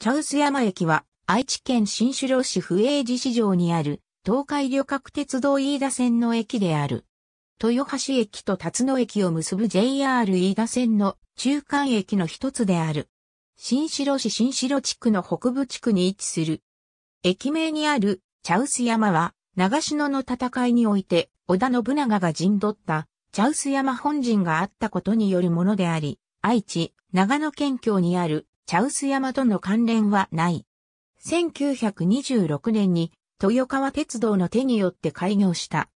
茶臼山駅は、愛知県新城市府営寺市場にある、東海旅客鉄道飯田線の駅である。豊橋駅と辰野駅を結ぶ JR 飯田線の中間駅の一つである。新城市新城地区の北部地区に位置する。駅名にある茶臼山は、長篠の戦いにおいて、織田信長が陣取った茶臼山本陣があったことによるものであり、愛知、長野県境にある茶臼山との関連はない。1926年に豊川鉄道の手によって開業した。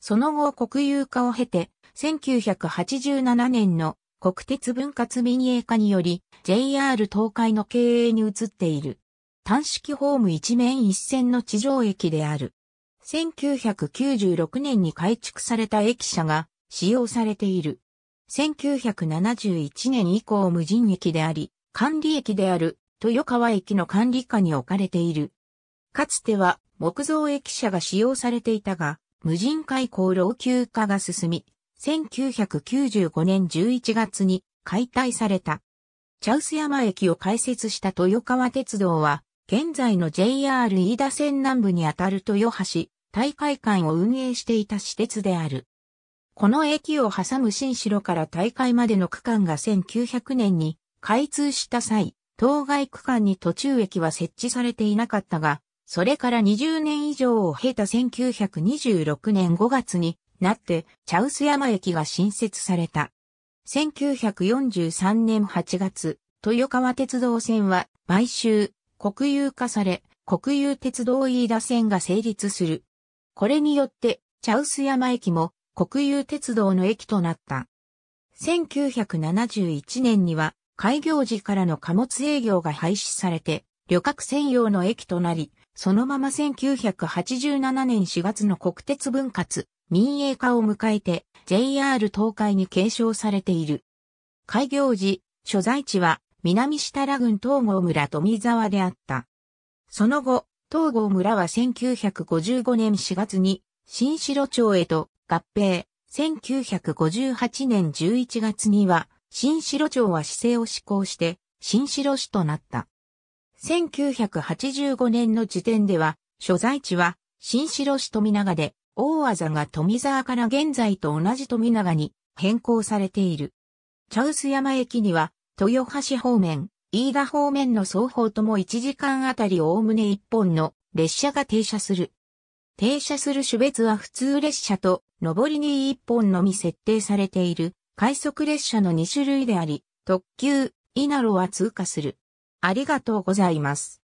その後国有化を経て、1987年の国鉄分割民営化により JR 東海の経営に移っている。単式ホーム一面一線の地上駅である。1996年に改築された駅舎が使用されている。1971年以降無人駅であり、管理駅である豊川駅の管理下に置かれている。かつては木造駅舎が使用されていたが、無人開港老朽化が進み、1995年11月に解体された。茶臼山駅を開設した豊川鉄道は、現在の JR 飯田線南部にあたる豊橋、大会館を運営していた私鉄である。この駅を挟む新城から大会までの区間が1900年に開通した際、当該区間に途中駅は設置されていなかったが、それから20年以上を経た1926年5月になって、茶臼山駅が新設された。1943年8月、豊川鉄道線は買収、国有化され、国有鉄道飯田線が成立する。これによって、茶臼山駅も国有鉄道の駅となった。1971年には開業時からの貨物営業が廃止されて、旅客専用の駅となり、そのまま1987年4月の国鉄分割、民営化を迎えて JR 東海に継承されている。開業時、所在地は南下田郡東郷村富沢であった。その後、東郷村は1955年4月に新城町へと合併、1958年11月には新城町は市政を施行して、新城市となった。1985年の時点では、所在地は、新城市富永で、大技が富沢から現在と同じ富永に変更されている。茶臼山駅には、豊橋方面、飯田方面の双方とも1時間あたりおおむね1本の列車が停車する。停車する種別は普通列車と、上りに1本のみ設定されている快速列車の2種類であり、特急、イナロは通過する。ありがとうございます。